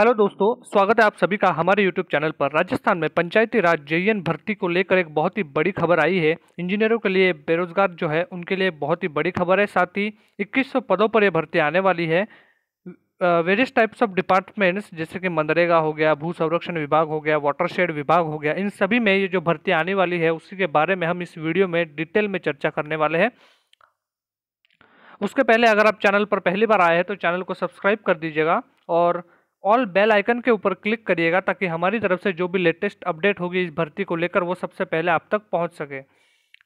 hello दोस्तों स्वागत है आप सभी का हमारे यूट्यूब चैनल पर राजस्थान में पंचायती राज जेईएन भर्ती को लेकर एक बहुत ही बड़ी खबर आई है इंजीनियरों के लिए बेरोजगार जो है उनके लिए बहुत ही बड़ी खबर है साथ ही 2100 पदों पर यह भर्ती आने वाली है वेरियस टाइप्स ऑफ डिपार्टमेंट्स जैसे कि मनरेगा हो गया भू संरक्षण विभाग हो गया वाटरशेड विभाग हो गया इन सभी में ये जो भर्ती आने वाली है उसी के बारे में हम इस वीडियो में डिटेल में चर्चा करने वाले हैं उसके पहले अगर आप चैनल पर पहली बार आए हैं तो चैनल को सब्सक्राइब कर दीजिएगा और ऑल बेल आइकन के ऊपर क्लिक करिएगा ताकि हमारी तरफ से जो भी लेटेस्ट अपडेट होगी इस भर्ती को लेकर वो सबसे पहले आप तक पहुंच सके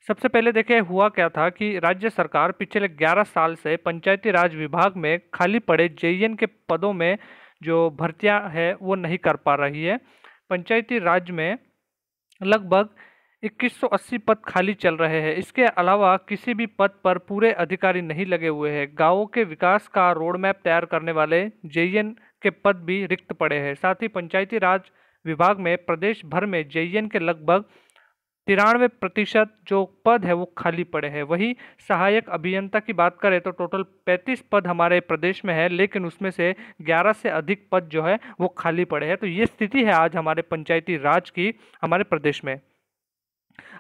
सबसे पहले देखिए हुआ क्या था कि राज्य सरकार पिछले 11 साल से पंचायती राज विभाग में खाली पड़े जे के पदों में जो भर्तियां है वो नहीं कर पा रही है पंचायती राज में लगभग 2180 पद खाली चल रहे हैं इसके अलावा किसी भी पद पर पूरे अधिकारी नहीं लगे हुए हैं गांवों के विकास का रोड मैप तैयार करने वाले जे के पद भी रिक्त पड़े हैं साथ ही पंचायती राज विभाग में प्रदेश भर में जे के लगभग तिरानवे प्रतिशत जो पद है वो खाली पड़े हैं वही सहायक अभियंता की बात करें तो टोटल पैंतीस पद हमारे प्रदेश में है लेकिन उसमें से ग्यारह से अधिक पद जो है वो खाली पड़े हैं तो ये स्थिति है आज हमारे पंचायती राज की हमारे प्रदेश में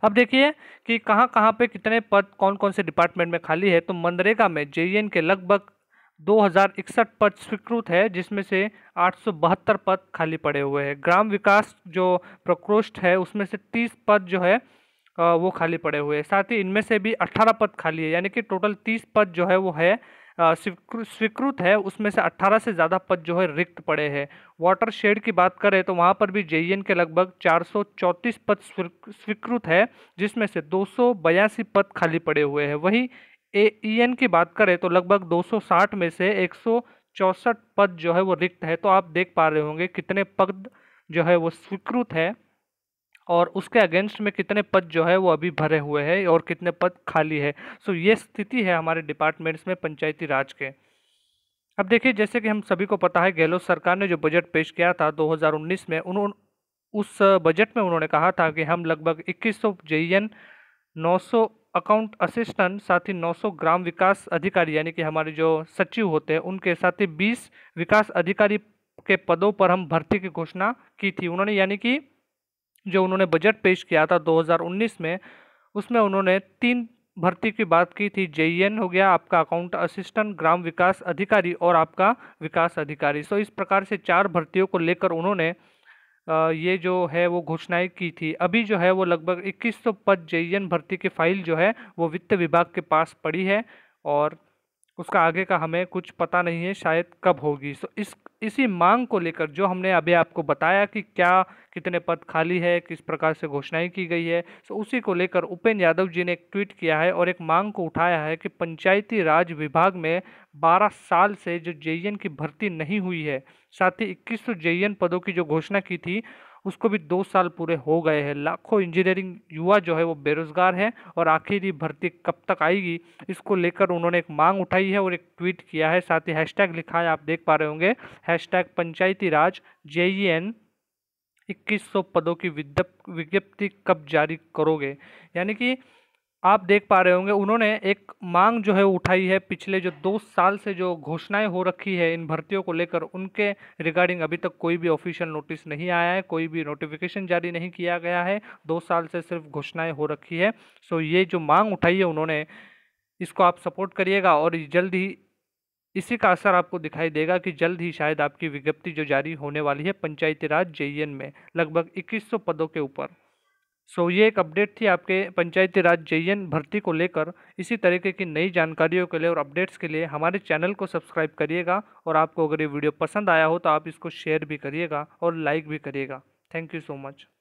अब देखिए कि कहाँ कहां पे कितने पद कौन कौन से डिपार्टमेंट में खाली है तो मनरेगा में जे के लगभग 2061 पद स्वीकृत है जिसमें से आठ पद खाली पड़े हुए हैं ग्राम विकास जो प्रकोष्ठ है उसमें से 30 पद जो है वो खाली पड़े हुए हैं साथ ही इनमें से भी 18 पद खाली है यानी कि टोटल 30 पद जो है वो है स्वीकृत है उसमें से 18 से ज़्यादा पद जो है रिक्त पड़े हैं वाटर शेड की बात करें तो वहाँ पर भी जे के लगभग चार पद स्वीकृत है जिसमें से दो पद खाली पड़े हुए हैं वहीं एन e की बात करें तो लगभग 260 में से एक पद जो है वो रिक्त है तो आप देख पा रहे होंगे कितने पद जो है वो स्वीकृत है और उसके अगेंस्ट में कितने पद जो है वो अभी भरे हुए हैं और कितने पद खाली है सो ये स्थिति है हमारे डिपार्टमेंट्स में पंचायती राज के अब देखिए जैसे कि हम सभी को पता है गहलोत सरकार ने जो बजट पेश किया था 2019 में उन्होंने उस बजट में उन्होंने कहा था कि हम लगभग 2100 सौ 900 अकाउंट असिस्टेंट साथ ही 900 ग्राम विकास अधिकारी यानी कि हमारे जो सचिव होते हैं उनके साथ ही 20 विकास अधिकारी के पदों पर हम भर्ती की घोषणा की थी उन्होंने यानी कि जो उन्होंने बजट पेश किया था 2019 में उसमें उन्होंने तीन भर्ती की बात की थी जेईएन हो गया आपका अकाउंट असिस्टेंट ग्राम विकास अधिकारी और आपका विकास अधिकारी सो इस प्रकार से चार भर्तियों को लेकर उन्होंने ये जो है वो घोषणाएं की थी अभी जो है वो लगभग इक्कीस सौ पद जेईएन भर्ती की फाइल जो है वो वित्त विभाग के पास पड़ी है और उसका आगे का हमें कुछ पता नहीं है शायद कब होगी तो इस इसी मांग को लेकर जो हमने अभी आपको बताया कि क्या कितने पद खाली है किस प्रकार से घोषणाएं की गई है तो उसी को लेकर उपेन यादव जी ने एक ट्वीट किया है और एक मांग को उठाया है कि पंचायती राज विभाग में 12 साल से जो जे की भर्ती नहीं हुई है साथ ही इक्कीस सौ पदों की जो घोषणा की थी उसको भी दो साल पूरे हो गए हैं लाखों इंजीनियरिंग युवा जो है वो बेरोजगार हैं और आखिर ये भर्ती कब तक आएगी इसको लेकर उन्होंने एक मांग उठाई है और एक ट्वीट किया है साथ ही हैशटैग लिखा है आप देख पा रहे होंगे हैशटैग पंचायती राज जे ई एन इक्कीस सौ पदों की विज्ञप्ति कब जारी करोगे यानी कि आप देख पा रहे होंगे उन्होंने एक मांग जो है उठाई है पिछले जो दो साल से जो घोषणाएं हो रखी है इन भर्तियों को लेकर उनके रिगार्डिंग अभी तक कोई भी ऑफिशियल नोटिस नहीं आया है कोई भी नोटिफिकेशन जारी नहीं किया गया है दो साल से सिर्फ घोषणाएं हो रखी है सो ये जो मांग उठाई है उन्होंने इसको आप सपोर्ट करिएगा और जल्द ही इसी का असर आपको दिखाई देगा कि जल्द ही शायद आपकी विज्ञप्ति जो जारी होने वाली है पंचायती राज जे में लगभग इक्कीस पदों के ऊपर सो ये एक अपडेट थी आपके पंचायती राज जयन भर्ती को लेकर इसी तरीके की नई जानकारियों के लिए और अपडेट्स के लिए हमारे चैनल को सब्सक्राइब करिएगा और आपको अगर ये वीडियो पसंद आया हो तो आप इसको शेयर भी करिएगा और लाइक भी करिएगा थैंक यू सो मच